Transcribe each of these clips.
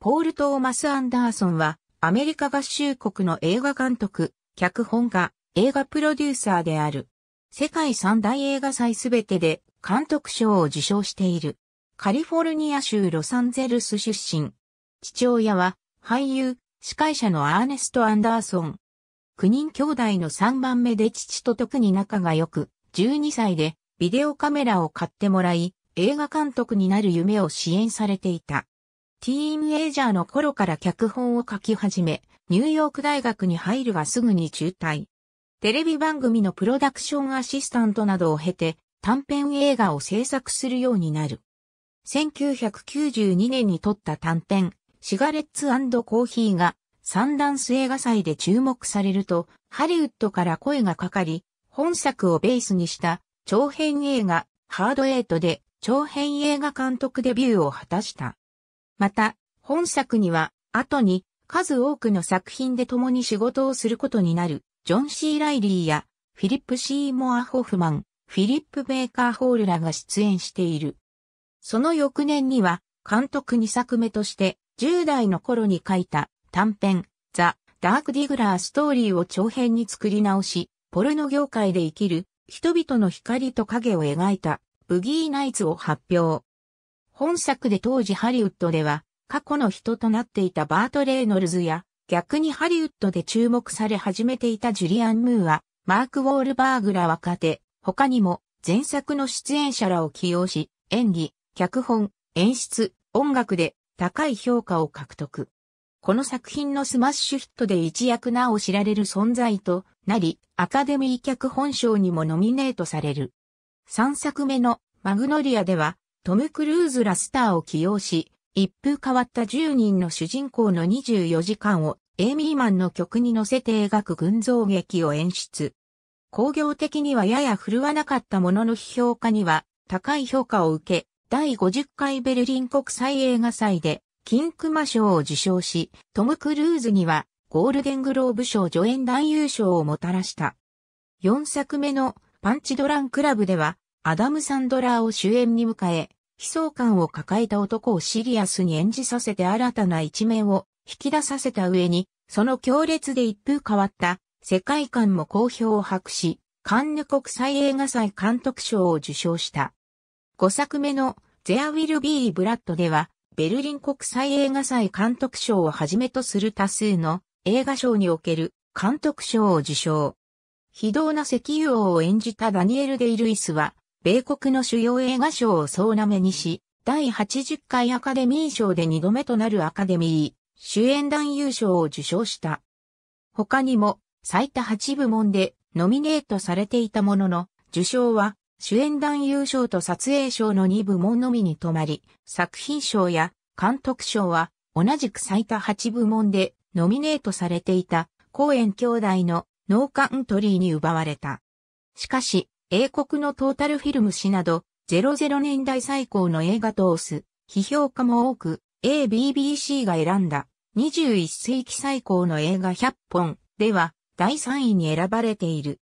ポール・トーマス・アンダーソンは、アメリカ合衆国の映画監督、脚本家、映画プロデューサーである。世界三大映画祭すべてで監督賞を受賞している。カリフォルニア州ロサンゼルス出身。父親は俳優、司会者のアーネスト・アンダーソン。9人兄弟の3番目で父と特に仲が良く、12歳でビデオカメラを買ってもらい、映画監督になる夢を支援されていた。ティーンエイジャーの頃から脚本を書き始め、ニューヨーク大学に入るがすぐに中退。テレビ番組のプロダクションアシスタントなどを経て、短編映画を制作するようになる。1992年に撮った短編、シガレッツコーヒーが、サンダンス映画祭で注目されると、ハリウッドから声がかかり、本作をベースにした長編映画、ハードエイトで長編映画監督デビューを果たした。また、本作には、後に、数多くの作品で共に仕事をすることになる、ジョン・シー・ライリーや、フィリップ・シーモア・ホフマン、フィリップ・ベイカー・ホールらが出演している。その翌年には、監督2作目として、10代の頃に書いた短編、ザ・ダーク・ディグラー・ストーリーを長編に作り直し、ポルノ業界で生きる人々の光と影を描いた、ブギー・ナイツを発表。本作で当時ハリウッドでは過去の人となっていたバート・レイノルズや逆にハリウッドで注目され始めていたジュリアン・ムーア、マーク・ウォールバーグら若手、他にも前作の出演者らを起用し、演技、脚本、演出、音楽で高い評価を獲得。この作品のスマッシュヒットで一躍名を知られる存在となり、アカデミー脚本賞にもノミネートされる。3作目のマグノリアでは、トム・クルーズらスターを起用し、一風変わった10人の主人公の24時間をエイミーマンの曲に乗せて描く群像劇を演出。工業的にはやや振るわなかったものの批評家には高い評価を受け、第50回ベルリン国際映画祭で金熊賞を受賞し、トム・クルーズにはゴールデングローブ賞助演男優賞をもたらした。4作目のパンチドランクラブではアダム・サンドラーを主演に迎え、悲壮感を抱えた男をシリアスに演じさせて新たな一面を引き出させた上に、その強烈で一風変わった世界観も好評を博し、カンヌ国際映画祭監督賞を受賞した。5作目の There Will Be Blood では、ベルリン国際映画祭監督賞をはじめとする多数の映画賞における監督賞を受賞。非道な石油王を演じたダニエル・デイ・ルイスは、米国の主要映画賞を総なめにし、第80回アカデミー賞で2度目となるアカデミー主演男優賞を受賞した。他にも最多8部門でノミネートされていたものの、受賞は主演男優賞と撮影賞の2部門のみに止まり、作品賞や監督賞は同じく最多8部門でノミネートされていた公演兄弟のノーカントリーに奪われた。しかし、英国のトータルフィルム誌など、00年代最高の映画と推す、批評家も多く、ABBC が選んだ21世紀最高の映画100本では第3位に選ばれている。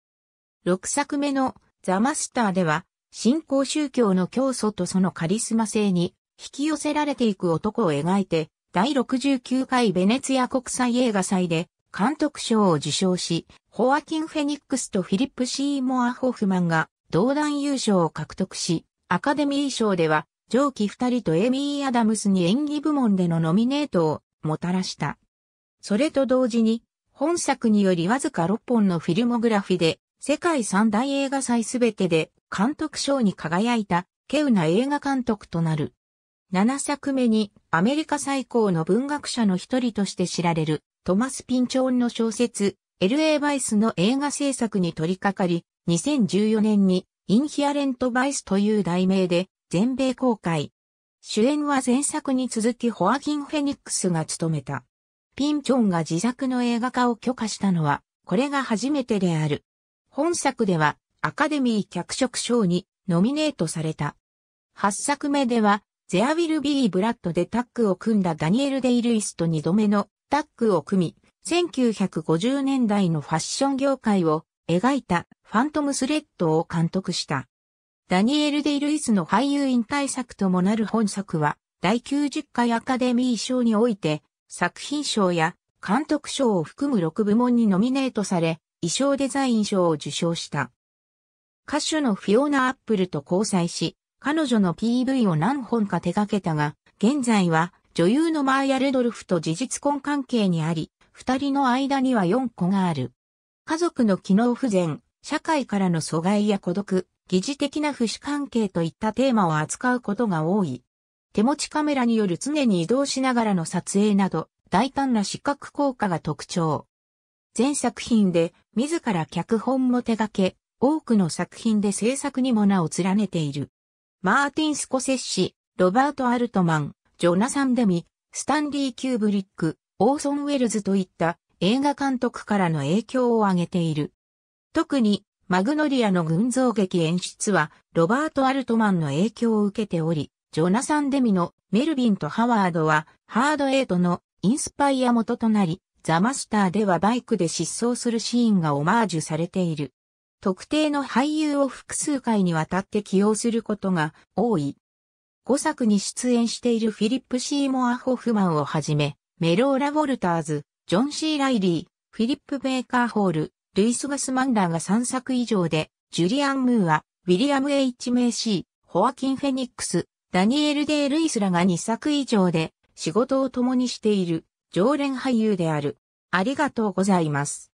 6作目のザ・マスターでは、新興宗教の教祖とそのカリスマ性に引き寄せられていく男を描いて、第69回ベネツィア国際映画祭で監督賞を受賞し、ホアキン・フェニックスとフィリップ・シーモア・ホフマンが同団優勝を獲得し、アカデミー賞では上記二人とエミー・アダムスに演技部門でのノミネートをもたらした。それと同時に、本作によりわずか6本のフィルモグラフィで、世界三大映画祭すべてで監督賞に輝いた、稀有な映画監督となる。7作目にアメリカ最高の文学者の一人として知られるトマス・ピンチョンの小説、LA バイスの映画制作に取り掛かり、2014年にインヒアレント・バイスという題名で全米公開。主演は前作に続きホアキン・フェニックスが務めた。ピンチョンが自作の映画化を許可したのは、これが初めてである。本作ではアカデミー脚色賞にノミネートされた。8作目では、ゼア・ウィル・ビー・ブラッドでタッグを組んだダニエル・デイ・ルイスと2度目のタッグを組み、1950年代のファッション業界を描いたファントムスレッドを監督した。ダニエル・デイ・ルイスの俳優引退作ともなる本作は、第90回アカデミー賞において、作品賞や監督賞を含む6部門にノミネートされ、衣装デザイン賞を受賞した。歌手のフィオナ・アップルと交際し、彼女の PV を何本か手掛けたが、現在は女優のマーヤ・レドルフと事実婚関係にあり、二人の間には四子がある。家族の機能不全、社会からの阻害や孤独、疑似的な不死関係といったテーマを扱うことが多い。手持ちカメラによる常に移動しながらの撮影など、大胆な視覚効果が特徴。全作品で自ら脚本も手掛け、多くの作品で制作にも名を連ねている。マーティン・スコセッシ、ロバート・アルトマン、ジョナサン・デミ、スタンリー・キューブリック、オーソン・ウェルズといった映画監督からの影響を挙げている。特に、マグノリアの群像劇演出は、ロバート・アルトマンの影響を受けており、ジョナサン・デミのメルビンとハワードは、ハード・エイトのインスパイア元となり、ザ・マスターではバイクで失踪するシーンがオマージュされている。特定の俳優を複数回にわたって起用することが多い。5作に出演しているフィリップ・シーモア・ホフマンをはじめ、メローラ・ウォルターズ、ジョン・シー・ライリー、フィリップ・ベーカー・ホール、ルイス・ガスマンラーが3作以上で、ジュリアン・ムーア、ウィリアム・ H・ メイシー、ホアキン・フェニックス、ダニエル・デイ・ルイスらが2作以上で仕事を共にしている常連俳優である。ありがとうございます。